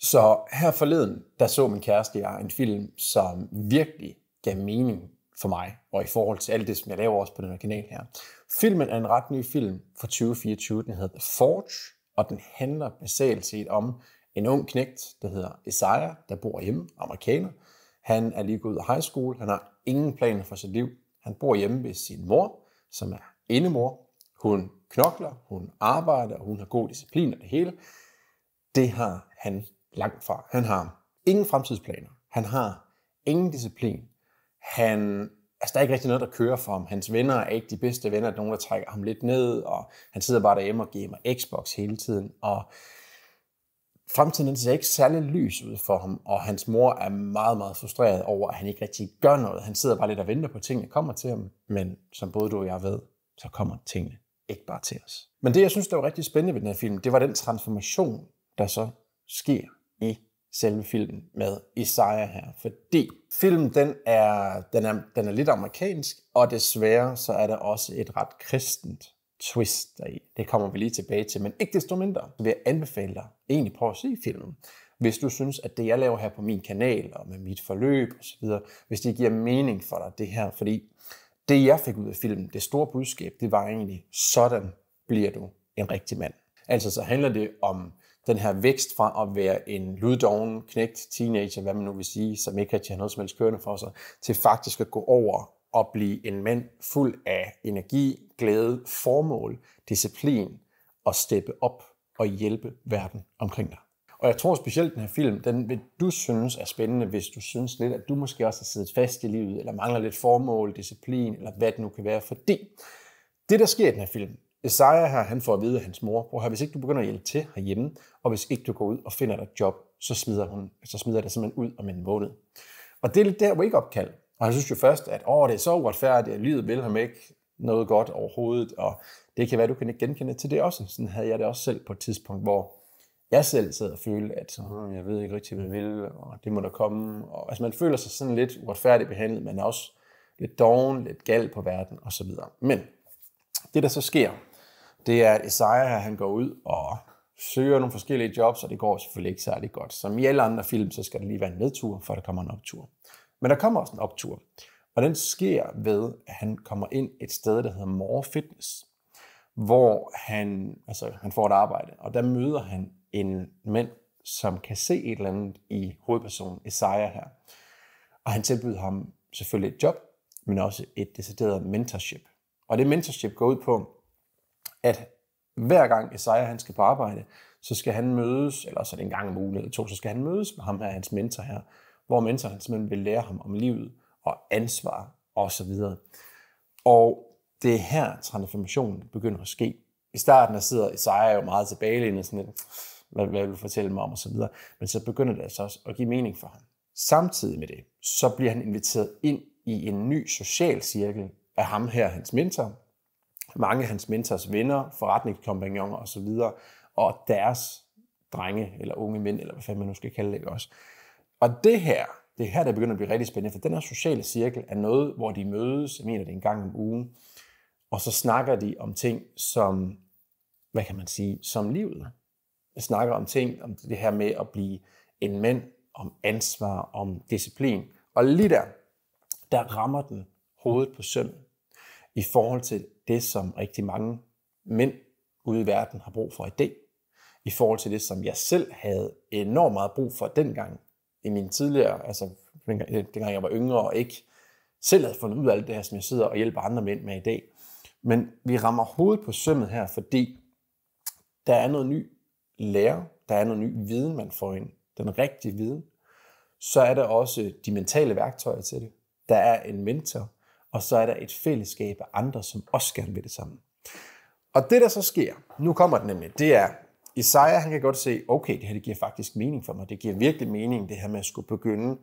Så her forleden, der så min kæreste jeg en film, som virkelig gav mening for mig, og i forhold til alt det, som jeg laver også på den her kanal her. Filmen er en ret ny film fra 2024, den hedder The Forge, og den handler basalt set om en ung knægt, der hedder Isaiah, der bor hjemme, amerikaner. Han er lige gået ud af high school, han har ingen planer for sit liv. Han bor hjemme ved sin mor, som er indemor. Hun knokler, hun arbejder, hun har god disciplin og det hele. Det har han Langt fra. Han har ingen fremtidsplaner. Han har ingen disciplin. Han altså, der er ikke rigtig noget, der kører for ham. Hans venner er ikke de bedste venner. Nogle, nogen, der trækker ham lidt ned, og han sidder bare derhjemme og gamer Xbox hele tiden. Og fremtiden ser ikke særlig lys ud for ham, og hans mor er meget, meget frustreret over, at han ikke rigtig gør noget. Han sidder bare lidt og venter på, at tingene kommer til ham. Men som både du og jeg ved, så kommer tingene ikke bare til os. Men det, jeg synes, der var rigtig spændende ved den her film, det var den transformation, der så sker i selve filmen med Isaiah her, fordi filmen den er, den er, den er lidt amerikansk, og desværre så er der også et ret kristent twist deri. Det kommer vi lige tilbage til, men ikke desto mindre vil jeg anbefale dig egentlig prøv at se filmen. Hvis du synes, at det jeg laver her på min kanal og med mit forløb osv., hvis det giver mening for dig det her, fordi det jeg fik ud af filmen, det store budskab, det var egentlig, sådan bliver du en rigtig mand. Altså så handler det om den her vækst fra at være en luddoven, knægt, teenager, hvad man nu vil sige, som ikke har tjent noget som helst kørende for sig, til faktisk at gå over og blive en mand fuld af energi, glæde, formål, disciplin og steppe op og hjælpe verden omkring dig. Og jeg tror specielt, den her film, den vil du synes er spændende, hvis du synes lidt, at du måske også har siddet fast i livet, eller mangler lidt formål, disciplin, eller hvad det nu kan være, fordi det, der sker i den her film, Isaiah her, han får at vide af hans mor, hvor hvis ikke du begynder at hjælpe til herhjemme, og hvis ikke du går ud og finder dig et job, så smider, hun, så smider det simpelthen ud om en måned. Og det er lidt der wake-up-kald. Og han synes jo først, at Åh, det er så uretfærdigt, at livet vil ham ikke noget godt overhovedet, og det kan være, at du kan ikke genkende til det også. Sådan havde jeg det også selv på et tidspunkt, hvor jeg selv sad og følte, at jeg ved ikke rigtig, hvad jeg vil, og det må der komme. Og, altså man føler sig sådan lidt uretfærdigt behandlet, men også lidt doven, lidt gal på verden osv. Men det, der så sker, det er, at Isaiah han går ud og søger nogle forskellige jobs, og det går selvfølgelig ikke særlig godt. Som i alle andre film, så skal det lige være en nedtur, for der kommer en optur. Men der kommer også en optur, og den sker ved, at han kommer ind et sted, der hedder More Fitness, hvor han, altså, han får et arbejde, og der møder han en mand, som kan se et eller andet i hovedpersonen Isaiah her. Og han tilbyder ham selvfølgelig et job, men også et decideret mentorship. Og det mentorship går ud på, at hver gang Isaiah han skal på arbejde, så skal han mødes, eller så er det en gang om ugen eller to, så skal han mødes med ham her, hans mentor her, hvor mentoren simpelthen vil lære ham om livet og ansvar og så videre. Og det er her, transformationen begynder at ske. I starten der sidder Isaiah jo meget tilbagelænet, sådan lidt, hvad, hvad vil du fortælle mig om og så videre. Men så begynder det altså også at give mening for ham. Samtidig med det, så bliver han inviteret ind i en ny social cirkel af ham her, hans mentor, mange af hans mentors venner, forretningskompagnoner osv., og deres drenge eller unge mænd, eller hvad fanden man nu skal kalde det også. Og det her, det er her, der begynder at blive rigtig spændende, for den her sociale cirkel er noget, hvor de mødes, jeg mener det en gang om ugen, og så snakker de om ting som, hvad kan man sige, som livet. Jeg snakker om ting, om det her med at blive en mand, om ansvar, om disciplin. Og lige der, der rammer den hovedet på sømmet i forhold til det, som rigtig mange mænd ude i verden har brug for i dag, i forhold til det, som jeg selv havde enormt meget brug for dengang i min tidligere, altså dengang jeg var yngre og ikke selv havde fundet ud af alt det her, som jeg sidder og hjælper andre mænd med i dag. Men vi rammer hovedet på sømmet her, fordi der er noget ny lære, der er noget ny viden, man får ind, den rigtige viden. Så er der også de mentale værktøjer til det. Der er en mentor, og så er der et fællesskab af andre, som også gerne vil det samme. Og det, der så sker, nu kommer det nemlig, det er, Isaiah han kan godt se, okay, det her det giver faktisk mening for mig. Det giver virkelig mening, det her med at skulle begynde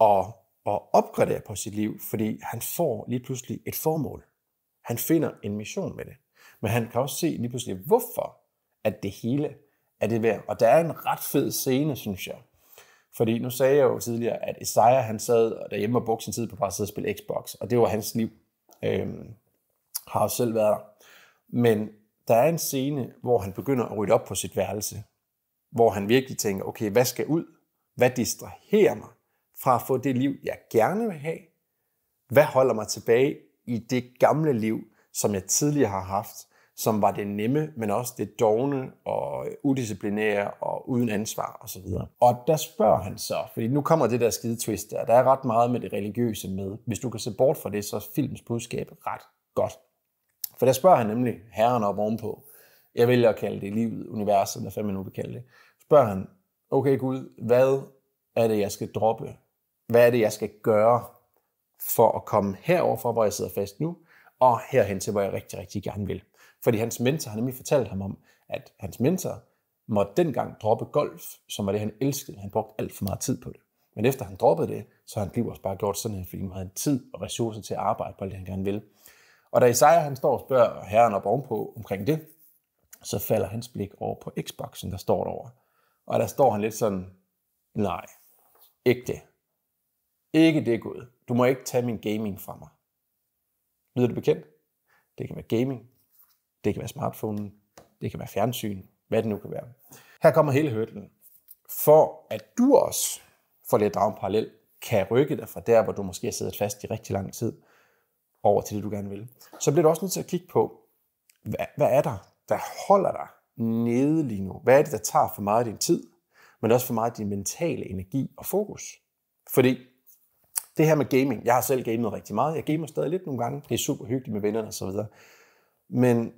at, at opgradere på sit liv, fordi han får lige pludselig et formål. Han finder en mission med det. Men han kan også se lige pludselig, hvorfor at det hele er det værd. Og der er en ret fed scene, synes jeg, fordi nu sagde jeg jo tidligere, at Isaiah han sad derhjemme og brugte sin tid på bare at sidde og spille Xbox, og det var hans liv. Øhm, har jo selv været der. Men der er en scene, hvor han begynder at rydde op på sit værelse, hvor han virkelig tænker, okay, hvad skal ud? Hvad distraherer mig fra at få det liv, jeg gerne vil have? Hvad holder mig tilbage i det gamle liv, som jeg tidligere har haft? som var det nemme, men også det dogne og udisciplinære og uden ansvar osv. Og, og der spørger han så, fordi nu kommer det der skide twist der, der er ret meget med det religiøse med. Hvis du kan se bort fra det, så er filmens budskab ret godt. For der spørger han nemlig herren op ovenpå, jeg vælger at kalde det livet, universet, eller hvad man nu vil kalde det, spørger han, okay Gud, hvad er det, jeg skal droppe? Hvad er det, jeg skal gøre for at komme herover fra, hvor jeg sidder fast nu, og herhen til, hvor jeg rigtig, rigtig gerne vil? Fordi hans mentor har nemlig fortalt ham om, at hans mentor måtte dengang droppe golf, som var det, han elskede. Han brugte alt for meget tid på det. Men efter han droppede det, så har han liv også bare gjort sådan, fordi han havde tid og ressourcer til at arbejde på alt det, han gerne ville. Og da Isaiah han står og spørger herren op ovenpå omkring det, så falder hans blik over på Xboxen, der står derovre. Og der står han lidt sådan, nej, ikke det. Ikke det, Gud. Du må ikke tage min gaming fra mig. Lyder det bekendt? Det kan være gaming, det kan være smartphone, det kan være fjernsyn, hvad det nu kan være. Her kommer hele hørten. For at du også, for lidt drage en parallel, kan rykke dig fra der, hvor du måske har siddet fast i rigtig lang tid, over til det, du gerne vil, så bliver du også nødt til at kigge på, hvad, hvad er der, der holder dig nede lige nu? Hvad er det, der tager for meget af din tid, men også for meget af din mentale energi og fokus? Fordi det her med gaming, jeg har selv gamet rigtig meget, jeg gamer stadig lidt nogle gange, det er super hyggeligt med vennerne osv., men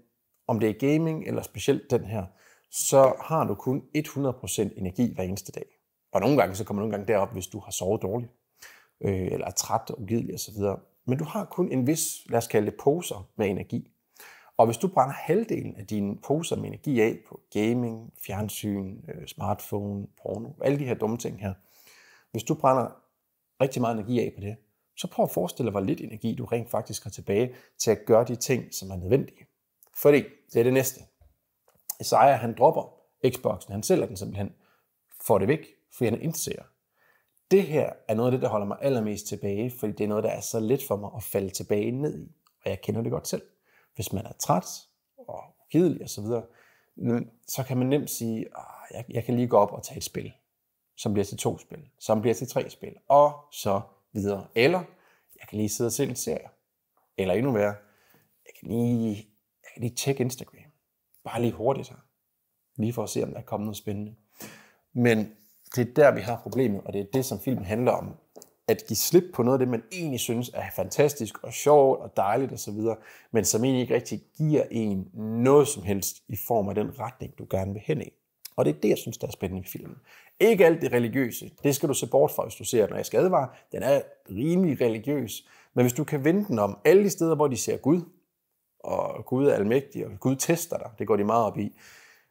om det er gaming eller specielt den her, så har du kun 100% energi hver eneste dag. Og nogle gange, så kommer du nogle gange derop, hvis du har sovet dårligt, øh, eller er træt og ugidelig osv. Men du har kun en vis, lad os kalde det, poser med energi. Og hvis du brænder halvdelen af dine poser med energi af på gaming, fjernsyn, øh, smartphone, porno, alle de her dumme ting her, hvis du brænder rigtig meget energi af på det, så prøv at forestille dig, hvor lidt energi du rent faktisk har tilbage til at gøre de ting, som er nødvendige. Fordi det er det næste. Isaiah, han dropper Xboxen. Han sælger den simpelthen. Får det væk, fordi han indser. Det her er noget af det, der holder mig allermest tilbage, fordi det er noget, der er så let for mig at falde tilbage ned i. Og jeg kender det godt selv. Hvis man er træt og kedelig osv., så kan man nemt sige, at ah, jeg, jeg kan lige gå op og tage et spil, som bliver til to spil, som bliver til tre spil, og så videre. Eller jeg kan lige sidde og se en serie. Eller endnu værre, jeg kan lige jeg kan lige tjekke Instagram. Bare lige hurtigt her. Lige for at se, om der er kommet noget spændende. Men det er der, vi har problemet, og det er det, som filmen handler om. At give slip på noget af det, man egentlig synes er fantastisk og sjovt og dejligt osv., men som egentlig ikke rigtig giver en noget som helst i form af den retning, du gerne vil hen i. Og det er det, jeg synes, der er spændende i filmen. Ikke alt det religiøse. Det skal du se bort fra, hvis du ser den. Og jeg skal advare, den er rimelig religiøs. Men hvis du kan vende den om alle de steder, hvor de ser Gud, og Gud er almægtig, og Gud tester dig, det går de meget op i,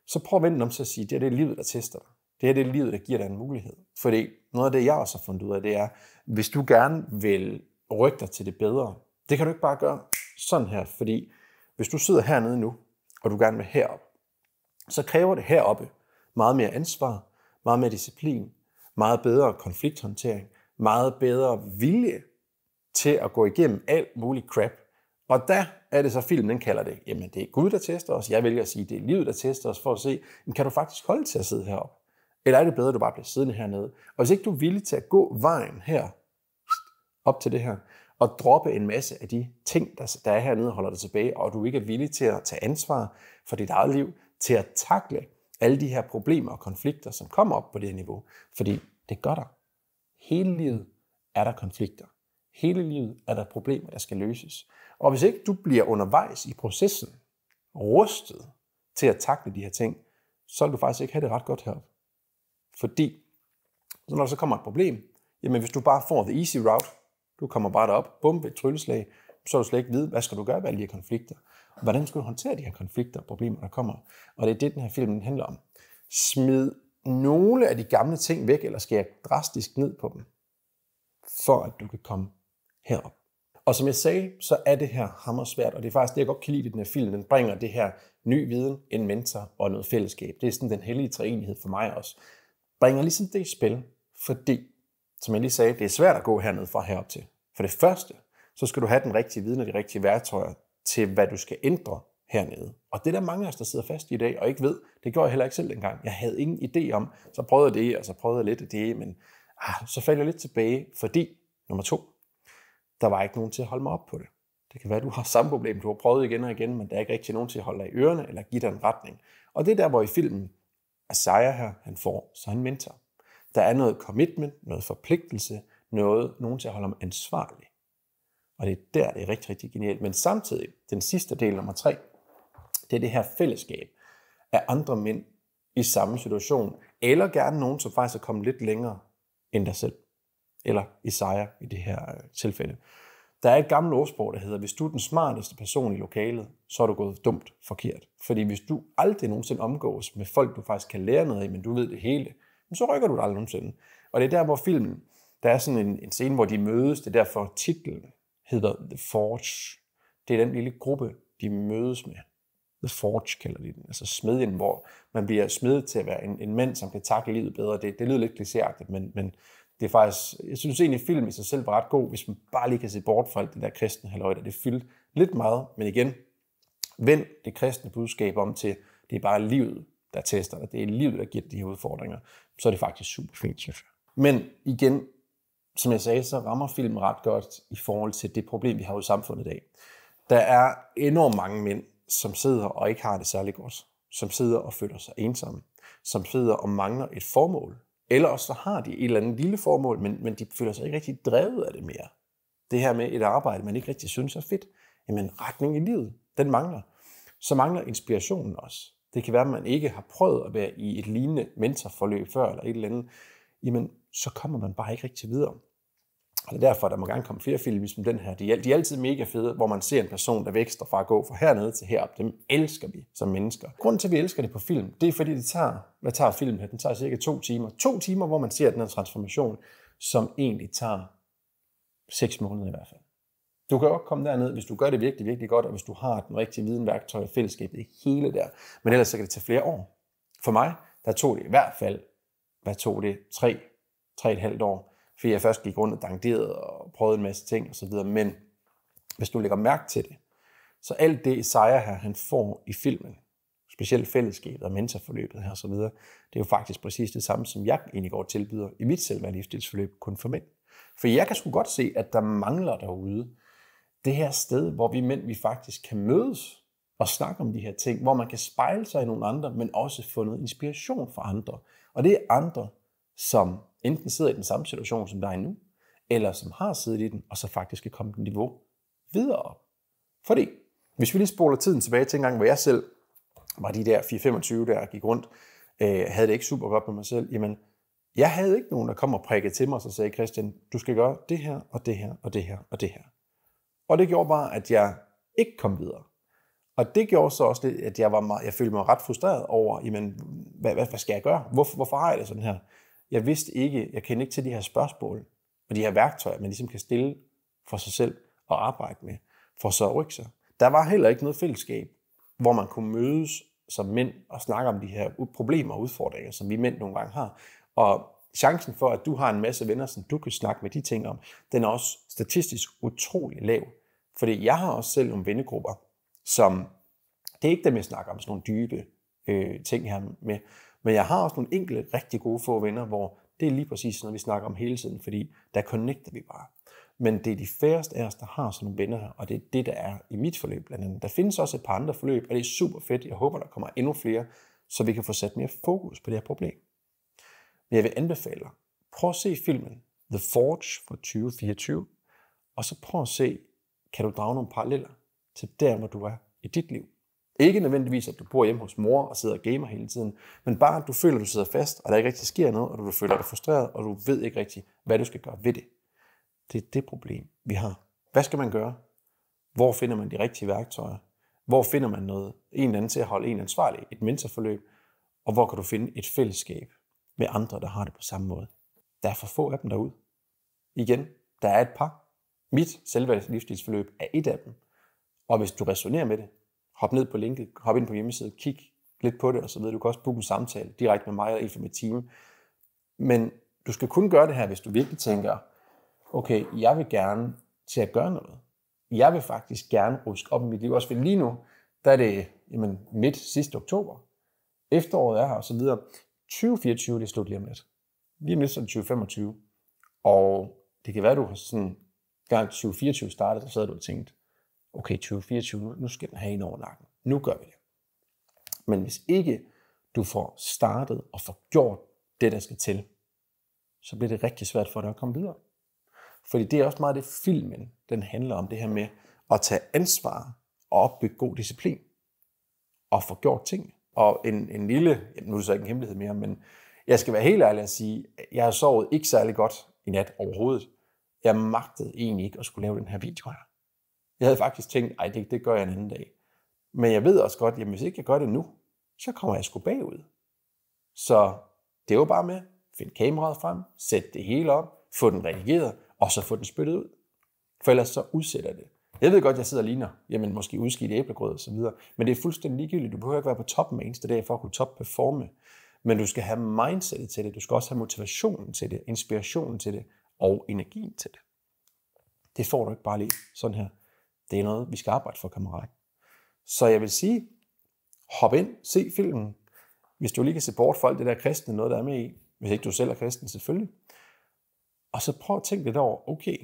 så prøv at vende om til at sige, det er det livet, der tester dig. Det er det livet, der giver dig en mulighed. Fordi noget af det, jeg også har fundet ud af, det er, hvis du gerne vil rykke dig til det bedre, det kan du ikke bare gøre sådan her, fordi hvis du sidder hernede nu, og du gerne vil herop, så kræver det heroppe meget mere ansvar, meget mere disciplin, meget bedre konflikthåndtering, meget bedre vilje til at gå igennem alt muligt crap, og der er det så filmen, den kalder det, jamen det er Gud, der tester os. Jeg vælger at sige, det er livet, der tester os, for at se, jamen, kan du faktisk holde til at sidde heroppe? Eller er det bedre, at du bare bliver siddende hernede? Og hvis ikke du er villig til at gå vejen her, op til det her, og droppe en masse af de ting, der, der er hernede og holder dig tilbage, og du ikke er villig til at tage ansvar for dit eget liv, til at takle alle de her problemer og konflikter, som kommer op på det her niveau. Fordi det gør der. Hele livet er der konflikter. Hele livet er der problemer, der skal løses. Og hvis ikke du bliver undervejs i processen rustet til at takle de her ting, så vil du faktisk ikke have det ret godt her. Fordi, så når der så kommer et problem, jamen hvis du bare får the easy route, du kommer bare derop, bum, et trylleslag, så vil du slet ikke vide, hvad skal du gøre ved alle de her konflikter. Hvordan skal du håndtere de her konflikter og problemer, der kommer? Og det er det, den her film handler om. Smid nogle af de gamle ting væk, eller skær drastisk ned på dem, for at du kan komme herop. Og som jeg sagde, så er det her hammersvært, og det er faktisk det, jeg godt kan lide ved den her film. Den bringer det her ny viden, en mentor og noget fællesskab. Det er sådan den hellige treenighed for mig også. Bringer ligesom det i spil, fordi, som jeg lige sagde, det er svært at gå herned fra herop til. For det første, så skal du have den rigtige viden og de rigtige værktøjer til, hvad du skal ændre hernede. Og det der mange af os, der sidder fast i i dag og ikke ved, det gjorde jeg heller ikke selv dengang. Jeg havde ingen idé om, så prøvede jeg det, og så prøvede jeg lidt af det, men ah, så faldt jeg lidt tilbage, fordi nummer to, der var ikke nogen til at holde mig op på det. Det kan være, at du har samme problem, du har prøvet igen og igen, men der er ikke rigtig nogen til at holde dig i ørerne eller give dig en retning. Og det er der, hvor i filmen Isaiah her, han får så en mentor. Der er noget commitment, noget forpligtelse, noget, nogen til at holde ham ansvarlig. Og det er der, det er rigtig, rigtig genialt. Men samtidig, den sidste del, nummer tre, det er det her fællesskab af andre mænd i samme situation, eller gerne nogen, som faktisk er kommet lidt længere end dig selv eller Isaiah i det her øh, tilfælde. Der er et gammelt ordsprog, der hedder, hvis du er den smarteste person i lokalet, så er du gået dumt forkert. Fordi hvis du aldrig nogensinde omgås med folk, du faktisk kan lære noget af, men du ved det hele, så rykker du dig aldrig nogensinde. Og det er der, hvor filmen, der er sådan en, en scene, hvor de mødes, det er derfor titlen hedder The Forge. Det er den lille gruppe, de mødes med. The Forge kalder de den, altså smedjen, hvor man bliver smedet til at være en, en mand, som kan takle livet bedre. Det, det lyder lidt klichéagtigt, men, men det er faktisk, jeg synes egentlig, at film i sig selv var ret god, hvis man bare lige kan se bort fra alt det der kristne halløj, der det fyldte lidt meget, men igen, vend det kristne budskab om til, det er bare livet, der tester dig, det er livet, der giver de her udfordringer, så er det faktisk super fint, Men igen, som jeg sagde, så rammer film ret godt i forhold til det problem, vi har i samfundet i dag. Der er enormt mange mænd, som sidder og ikke har det særlig godt, som sidder og føler sig ensomme, som sidder og mangler et formål, eller også så har de et eller andet lille formål, men, men de føler sig ikke rigtig drevet af det mere. Det her med et arbejde, man ikke rigtig synes er fedt. Jamen, retning i livet, den mangler. Så mangler inspirationen også. Det kan være, at man ikke har prøvet at være i et lignende mentorforløb før, eller et eller andet. Jamen, så kommer man bare ikke rigtig videre. Og det er derfor, der må gerne komme flere film som ligesom den her. De er, altid mega fede, hvor man ser en person, der vækster fra at gå fra hernede til herop. Dem elsker vi som mennesker. Grunden til, at vi elsker det på film, det er fordi, det tager, hvad tager filmen her? Den tager cirka to timer. To timer, hvor man ser den her transformation, som egentlig tager seks måneder i hvert fald. Du kan også komme derned, hvis du gør det virkelig, virkelig godt, og hvis du har den rigtige viden, værktøj og fællesskab, det hele der. Men ellers så kan det tage flere år. For mig, der tog det i hvert fald, hvad tog det, tre, tre et halvt år fordi jeg først gik rundt og danderede og prøvede en masse ting osv. Men hvis du lægger mærke til det, så alt det sejre her, han får i filmen, specielt fællesskabet og mentorforløbet her osv., det er jo faktisk præcis det samme, som jeg egentlig går tilbyder i mit selvværd livsstilsforløb kun for mænd. For jeg kan sgu godt se, at der mangler derude det her sted, hvor vi mænd vi faktisk kan mødes og snakke om de her ting, hvor man kan spejle sig i nogle andre, men også få noget inspiration fra andre. Og det er andre, som enten sidder i den samme situation som dig nu, eller som har siddet i den, og så faktisk kan komme den niveau videre op. Fordi, hvis vi lige spoler tiden tilbage til en gang, hvor jeg selv var de der 4-25, der gik rundt, øh, havde det ikke super godt med mig selv, jamen, jeg havde ikke nogen, der kom og prikkede til mig, og sagde Christian, du skal gøre det her, og det her, og det her, og det her. Og det gjorde bare, at jeg ikke kom videre. Og det gjorde så også, lidt, at jeg, var meget, jeg følte mig ret frustreret over, jamen, hvad, hvad, hvad skal jeg gøre? Hvorfor, hvorfor har jeg det sådan her? jeg vidste ikke, jeg kendte ikke til de her spørgsmål og de her værktøjer, man ligesom kan stille for sig selv og arbejde med, for så at rykke sig. Der var heller ikke noget fællesskab, hvor man kunne mødes som mænd og snakke om de her problemer og udfordringer, som vi mænd nogle gange har. Og chancen for, at du har en masse venner, som du kan snakke med de ting om, den er også statistisk utrolig lav. Fordi jeg har også selv nogle vennegrupper, som det er ikke dem, jeg snakker om, sådan nogle dybe øh, ting her med, men jeg har også nogle enkelte rigtig gode få venner, hvor det er lige præcis noget, vi snakker om hele tiden, fordi der connecter vi bare. Men det er de færreste af os, der har sådan nogle venner, og det er det, der er i mit forløb blandt andet. Der findes også et par andre forløb, og det er super fedt. Jeg håber, der kommer endnu flere, så vi kan få sat mere fokus på det her problem. Men jeg vil anbefale dig, prøv at se filmen The Forge fra 2024, og så prøv at se, kan du drage nogle paralleller til der, hvor du er i dit liv. Ikke nødvendigvis, at du bor hjemme hos mor og sidder og gamer hele tiden, men bare, at du føler, at du sidder fast, og der ikke rigtig sker noget, og du føler dig frustreret, og du ved ikke rigtig, hvad du skal gøre ved det. Det er det problem, vi har. Hvad skal man gøre? Hvor finder man de rigtige værktøjer? Hvor finder man noget, en eller anden til at holde en ansvarlig, et mentorforløb? Og hvor kan du finde et fællesskab med andre, der har det på samme måde? Der er for få af dem derude. Igen, der er et par. Mit selvværds livsstilsforløb er et af dem. Og hvis du resonerer med det, hop ned på linket, hop ind på hjemmesiden, kig lidt på det og så ved Du kan også booke en samtale direkte med mig eller en fra mit team. Men du skal kun gøre det her, hvis du virkelig tænker, okay, jeg vil gerne til at gøre noget. Jeg vil faktisk gerne ruske op i mit liv. Også fordi lige nu, der er det jamen, midt sidste oktober. Efteråret er her og så videre. 2024, det er slut lige om lidt. Lige om lidt så 2025. Og det kan være, at du har sådan gang 2024 startet, så sad du tænkte, okay, 2024, nu skal den have en over nakken. Nu gør vi det. Men hvis ikke du får startet og får gjort det, der skal til, så bliver det rigtig svært for dig at komme videre. Fordi det er også meget det, filmen den handler om, det her med at tage ansvar og opbygge god disciplin og få gjort ting. Og en, en lille, nu er det så ikke en hemmelighed mere, men jeg skal være helt ærlig at sige, at jeg har sovet ikke særlig godt i nat overhovedet. Jeg magtede egentlig ikke at skulle lave den her video her. Jeg havde faktisk tænkt, nej, det, det gør jeg en anden dag. Men jeg ved også godt, at hvis ikke jeg gør det nu, så kommer jeg sgu bagud. Så det var bare med. Find kameraet frem, sæt det hele op, få den redigeret, og så få den spyttet ud. For ellers så udsætter det. Jeg ved godt, jeg sidder og ligner, jamen måske udskidt æblegrød og så videre, men det er fuldstændig ligegyldigt. Du behøver ikke være på toppen hver eneste dag for at kunne top-performe. Men du skal have mindset til det, du skal også have motivationen til det, inspirationen til det og energien til det. Det får du ikke bare lige sådan her. Det er noget, vi skal arbejde for, kammerat. Så jeg vil sige, hop ind, se filmen. Hvis du lige kan se bort for alt det der kristne, noget der er med i, hvis ikke du selv er kristen selvfølgelig. Og så prøv at tænke lidt over, okay,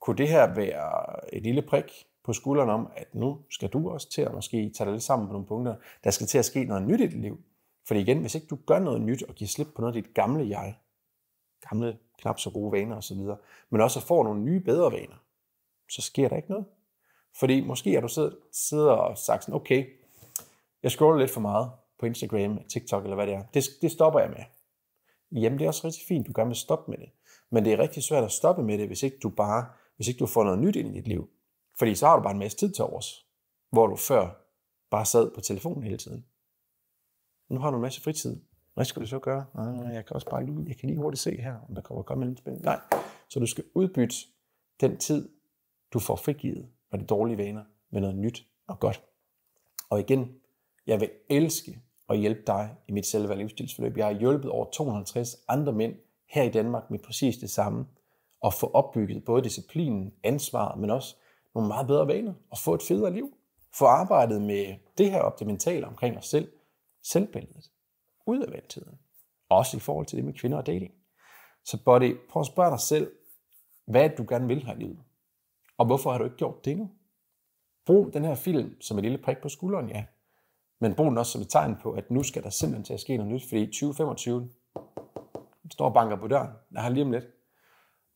kunne det her være et lille prik på skulderen om, at nu skal du også til at måske tage dig lidt sammen på nogle punkter, der skal til at ske noget nyt i dit liv. Fordi igen, hvis ikke du gør noget nyt og giver slip på noget af dit gamle jeg, gamle, knap så gode vaner osv., men også får nogle nye, bedre vaner, så sker der ikke noget. Fordi måske har du siddet, sidder og sagt sådan, okay, jeg scroller lidt for meget på Instagram, TikTok eller hvad det er. Det, det stopper jeg med. Jamen, det er også rigtig fint, du gerne vil stoppe med det. Men det er rigtig svært at stoppe med det, hvis ikke du bare, hvis ikke du får noget nyt ind i dit liv. Fordi så har du bare en masse tid til overs, hvor du før bare sad på telefonen hele tiden. Nu har du en masse fritid. Hvad skal du så gøre? Nej, jeg kan også bare lige, jeg kan lige hurtigt se her, om der kommer godt mellem spændende. Nej, så du skal udbytte den tid, du får frigivet og de dårlige vaner med noget nyt og godt. Og igen, jeg vil elske at hjælpe dig i mit selvvalg livsstilsforløb. Jeg har hjulpet over 250 andre mænd her i Danmark med præcis det samme. Og få opbygget både disciplinen, ansvaret, men også nogle meget bedre vaner. Og få et federe liv. Få arbejdet med det her op det mentale omkring os selv. Selvbilledet. Ud af vandtiden. Også i forhold til det med kvinder og dating. Så body, prøv at spørge dig selv, hvad du gerne vil have i livet. Og hvorfor har du ikke gjort det nu? Brug den her film som et lille prik på skulderen, ja. Men brug den også som et tegn på, at nu skal der simpelthen til at ske noget nyt, fordi 2025 står og banker på døren. Jeg har lige om lidt.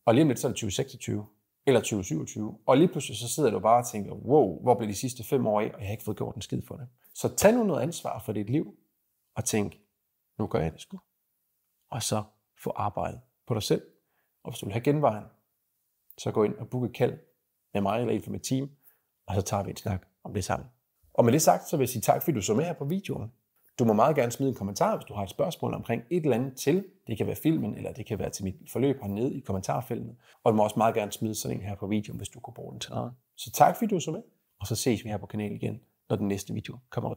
Og lige om lidt, så er det 2026 eller 2027. Og lige pludselig så sidder du bare og tænker, wow, hvor blev de sidste fem år af, og jeg har ikke fået gjort en skid for det. Så tag nu noget ansvar for dit liv, og tænk, nu gør jeg det sgu. Og så få arbejdet på dig selv. Og hvis du vil have genvejen, så gå ind og book et kald med mig eller en fra mit team, og så tager vi en snak om det sammen. Og med det sagt, så vil jeg sige tak, fordi du så med her på videoen. Du må meget gerne smide en kommentar, hvis du har et spørgsmål omkring et eller andet til. Det kan være filmen, eller det kan være til mit forløb hernede i kommentarfeltet. Og du må også meget gerne smide sådan en her på videoen, hvis du kunne bruge den til noget. Så tak, fordi du så med, og så ses vi her på kanalen igen, når den næste video kommer ud.